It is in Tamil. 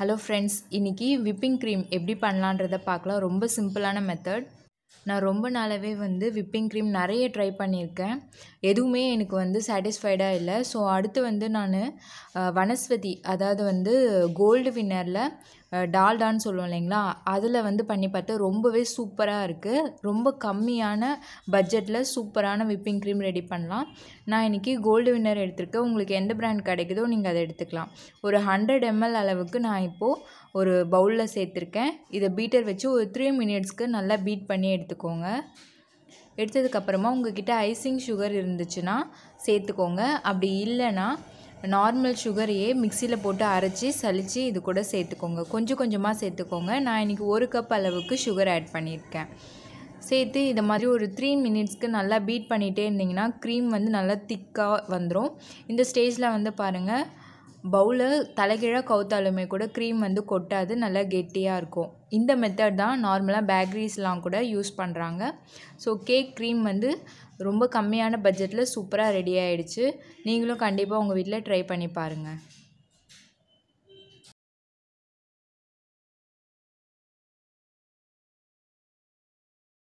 ஹலோ ஃப்ரெண்ட்ஸ் இன்றைக்கி விப்பிங் க்ரீம் எப்படி பண்ணலான்றத பார்க்கலாம் ரொம்ப சிம்பிளான மெத்தட் நான் ரொம்ப நாளாகவே வந்து விப்பிங் க்ரீம் நிறைய ட்ரை பண்ணியிருக்கேன் எதுவுமே எனக்கு வந்து சாட்டிஸ்ஃபைடாக இல்லை ஸோ அடுத்து வந்து நான் வனஸ்வதி அதாவது வந்து கோல்டு வின்னரில் டால்டான்னு சொல்லுவோம் இல்லைங்களா அதில் வந்து பண்ணி பார்த்தேன் ரொம்பவே சூப்பராக இருக்குது ரொம்ப கம்மியான பட்ஜெட்டில் சூப்பரான விப்பிங் க்ரீம் ரெடி பண்ணலாம் நான் இன்றைக்கி கோல்டு வின்னர் எடுத்திருக்கேன் உங்களுக்கு எந்த பிராண்ட் கிடைக்குதோ நீங்கள் அதை எடுத்துக்கலாம் ஒரு ஹண்ட்ரட் எம்எல் அளவுக்கு நான் இப்போது ஒரு பவுலில் சேர்த்துருக்கேன் இதை பீட்டர் வச்சு ஒரு த்ரீ மினிட்ஸ்க்கு நல்லா பீட் பண்ணி எடுத்துக்கோங்க எடுத்ததுக்கப்புறமா கிட்டே ஐசிங் சுகர் இருந்துச்சுன்னா சேர்த்துக்கோங்க அப்படி இல்லைன்னா நார்மல் சுகரையே மிக்சியில் போட்டு அரைச்சி சலித்து இது கூட சேர்த்துக்கோங்க கொஞ்சம் கொஞ்சமாக சேர்த்துக்கோங்க நான் இன்றைக்கி ஒரு கப் அளவுக்கு சுகர் ஆட் பண்ணியிருக்கேன் சேர்த்து இதை மாதிரி ஒரு த்ரீ மினிட்ஸ்க்கு நல்லா பீட் பண்ணிகிட்டே இருந்திங்கன்னா க்ரீம் வந்து நல்லா திக்காக வந்துடும் இந்த ஸ்டேஜில் வந்து பாருங்கள் பவுலை தலைகீழாக கவுத்தாலுமே கூட க்ரீம் வந்து கொட்டாது நல்லா கெட்டியாக இருக்கும் இந்த மெத்தட் தான் நார்மலாக பேக்கரிஸ்லாம் கூட யூஸ் பண்ணுறாங்க ஸோ கேக் க்ரீம் வந்து ரொம்ப கம்மியான பட்ஜெட்டில் சூப்பராக ரெடி ஆகிடுச்சு நீங்களும் கண்டிப்பாக உங்கள் வீட்டில் ட்ரை பண்ணி பாருங்கள்